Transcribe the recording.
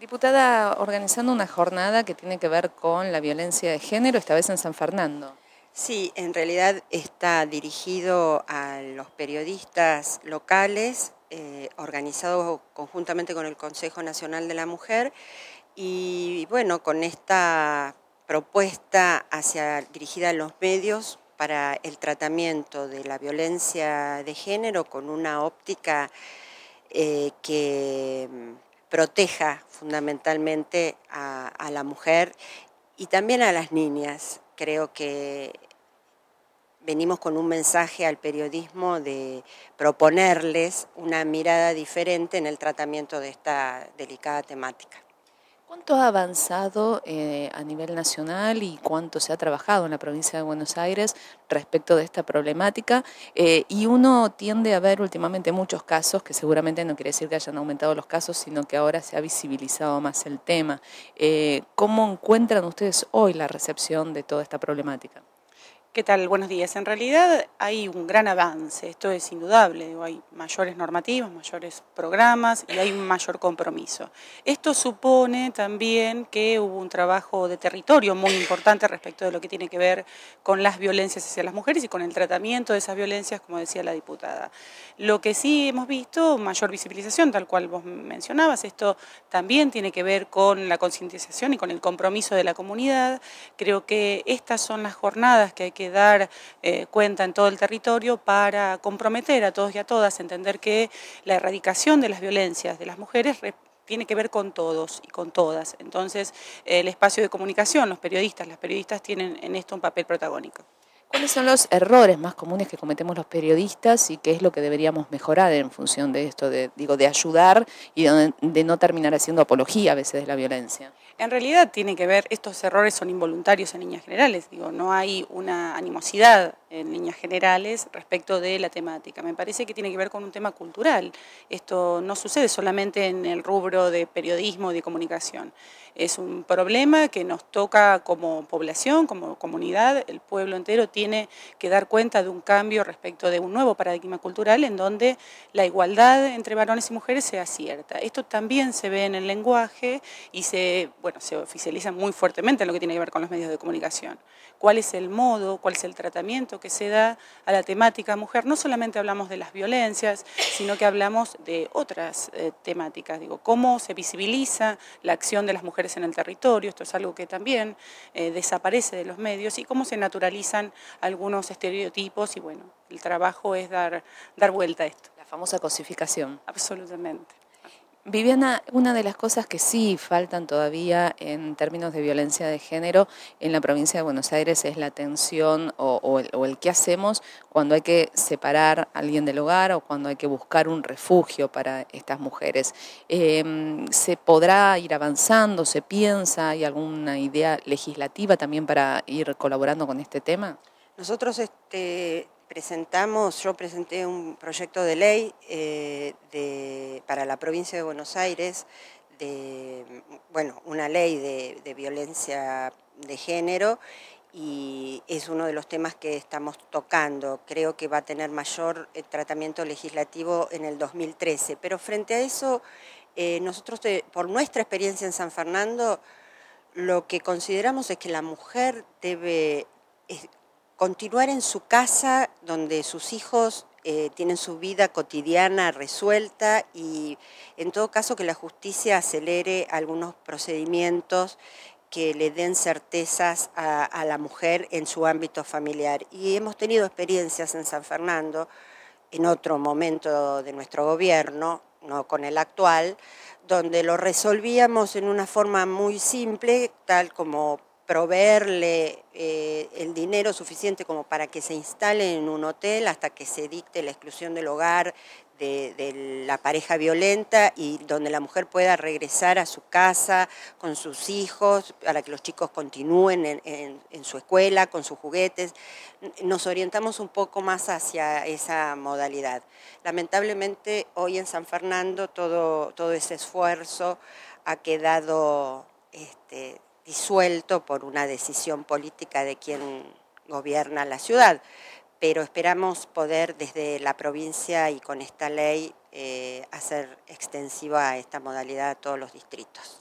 Diputada, organizando una jornada que tiene que ver con la violencia de género, esta vez en San Fernando. Sí, en realidad está dirigido a los periodistas locales, eh, organizado conjuntamente con el Consejo Nacional de la Mujer, y bueno, con esta propuesta hacia, dirigida a los medios para el tratamiento de la violencia de género con una óptica eh, que proteja fundamentalmente a, la mujer y también a las niñas. Creo que venimos con un mensaje al periodismo de proponerles una mirada diferente en el tratamiento de esta delicada temática. ¿Cuánto ha avanzado eh, a nivel nacional y cuánto se ha trabajado en la provincia de Buenos Aires respecto de esta problemática? Eh, y uno tiende a ver últimamente muchos casos, que seguramente no quiere decir que hayan aumentado los casos, sino que ahora se ha visibilizado más el tema. Eh, ¿Cómo encuentran ustedes hoy la recepción de toda esta problemática? ¿Qué tal? Buenos días. En realidad hay un gran avance, esto es indudable. hay mayores normativas, mayores programas y hay un mayor compromiso. Esto supone también que hubo un trabajo de territorio muy importante respecto de lo que tiene que ver con las violencias hacia las mujeres y con el tratamiento de esas violencias, como decía la diputada. Lo que sí hemos visto, mayor visibilización, tal cual vos mencionabas, esto también tiene que ver con la concientización y con el compromiso de la comunidad. Creo que estas son las jornadas que hay que que dar eh, cuenta en todo el territorio para comprometer a todos y a todas, entender que la erradicación de las violencias de las mujeres tiene que ver con todos y con todas. Entonces, el espacio de comunicación, los periodistas, las periodistas tienen en esto un papel protagónico. ¿Cuáles son los errores más comunes que cometemos los periodistas y qué es lo que deberíamos mejorar en función de esto, de, digo, de ayudar y de no terminar haciendo apología a veces de la violencia? En realidad tiene que ver, estos errores son involuntarios en líneas generales, digo, no hay una animosidad en líneas generales respecto de la temática. Me parece que tiene que ver con un tema cultural. Esto no sucede solamente en el rubro de periodismo, de comunicación. Es un problema que nos toca como población, como comunidad, el pueblo entero tiene que dar cuenta de un cambio respecto de un nuevo paradigma cultural en donde la igualdad entre varones y mujeres sea cierta. Esto también se ve en el lenguaje y se bueno, se oficializa muy fuertemente en lo que tiene que ver con los medios de comunicación. ¿Cuál es el modo, cuál es el tratamiento que se da a la temática mujer? No solamente hablamos de las violencias, sino que hablamos de otras eh, temáticas. Digo, cómo se visibiliza la acción de las mujeres en el territorio, esto es algo que también eh, desaparece de los medios, y cómo se naturalizan algunos estereotipos y bueno, el trabajo es dar, dar vuelta a esto. La famosa cosificación. Absolutamente. Viviana, una de las cosas que sí faltan todavía en términos de violencia de género en la provincia de Buenos Aires es la atención o, el, qué hacemos cuando hay que separar a alguien del hogar o cuando hay que buscar un refugio para estas mujeres. Em, ¿Se podrá ir avanzando? ¿Se piensa? ¿Hay alguna idea legislativa también para ir colaborando con este tema? Nosotros este, presentamos, yo presenté un proyecto de ley eh, para la provincia de Buenos Aires, de, bueno, una ley de, violencia de género y es uno de los temas que estamos tocando. Creo que va a tener mayor eh, tratamiento legislativo en el 2013. Pero frente a eso, eh, nosotros, por nuestra experiencia en San Fernando, lo que consideramos es que la mujer debe continuar en su casa donde sus hijos eh, tienen su vida cotidiana resuelta y en todo caso que la justicia acelere algunos procedimientos que le den certezas a, a la mujer en su ámbito familiar. Y hemos tenido experiencias en San Fernando, en otro momento de nuestro gobierno, no con el actual, donde lo resolvíamos en una forma muy simple, tal como proveerle eh, el dinero suficiente como para que se instale en un hotel hasta que se dicte la exclusión del hogar de, la pareja violenta y donde la mujer pueda regresar a su casa con sus hijos, para que los chicos continúen en, su escuela, con sus juguetes. Nos orientamos un poco más hacia esa modalidad. Lamentablemente hoy en San Fernando todo, todo ese esfuerzo ha quedado... Este, disuelto por una decisión política de quien gobierna la ciudad. Pero esperamos poder desde la provincia y con esta ley eh, hacer extensiva esta modalidad a todos los distritos.